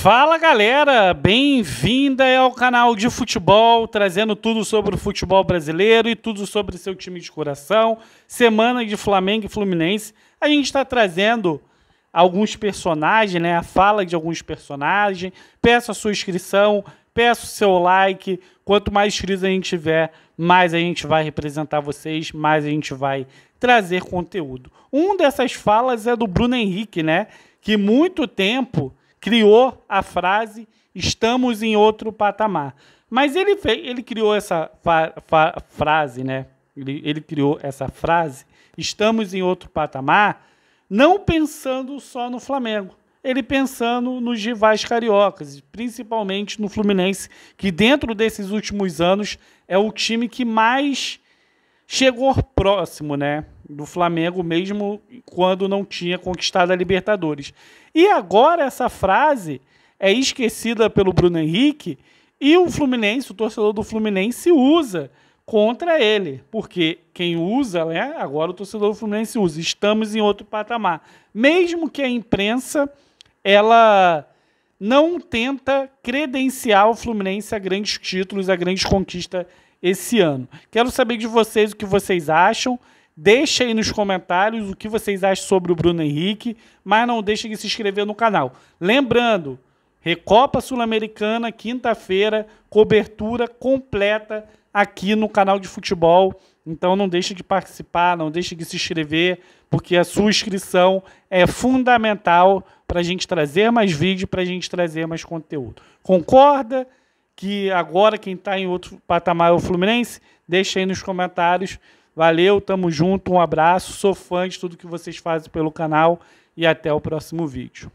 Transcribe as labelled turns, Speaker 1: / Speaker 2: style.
Speaker 1: Fala galera, bem-vinda ao canal de futebol, trazendo tudo sobre o futebol brasileiro e tudo sobre seu time de coração. Semana de Flamengo e Fluminense, a gente está trazendo alguns personagens, né? A fala de alguns personagens. Peço a sua inscrição, peço o seu like. Quanto mais inscritos a gente tiver, mais a gente vai representar vocês, mais a gente vai trazer conteúdo. Um dessas falas é do Bruno Henrique, né? Que muito tempo criou a frase estamos em outro patamar. Mas ele, fez, ele criou essa frase, né? Ele, ele criou essa frase, estamos em outro patamar, não pensando só no Flamengo. Ele pensando nos rivais cariocas, principalmente no Fluminense, que dentro desses últimos anos é o time que mais chegou próximo, né, do Flamengo mesmo quando não tinha conquistado a Libertadores. E agora essa frase é esquecida pelo Bruno Henrique e o Fluminense, o torcedor do Fluminense usa contra ele, porque quem usa, né, agora o torcedor do Fluminense usa. Estamos em outro patamar. Mesmo que a imprensa ela não tenta credenciar o Fluminense a grandes títulos, a grandes conquistas esse ano. Quero saber de vocês o que vocês acham. Deixa aí nos comentários o que vocês acham sobre o Bruno Henrique, mas não deixem de se inscrever no canal. Lembrando, Recopa Sul-Americana, quinta-feira, cobertura completa aqui no canal de futebol. Então não deixe de participar, não deixe de se inscrever, porque a sua inscrição é fundamental para a gente trazer mais vídeo, para a gente trazer mais conteúdo. Concorda? que agora quem está em outro patamar é o Fluminense. Deixa aí nos comentários. Valeu, tamo junto, um abraço. Sou fã de tudo que vocês fazem pelo canal e até o próximo vídeo.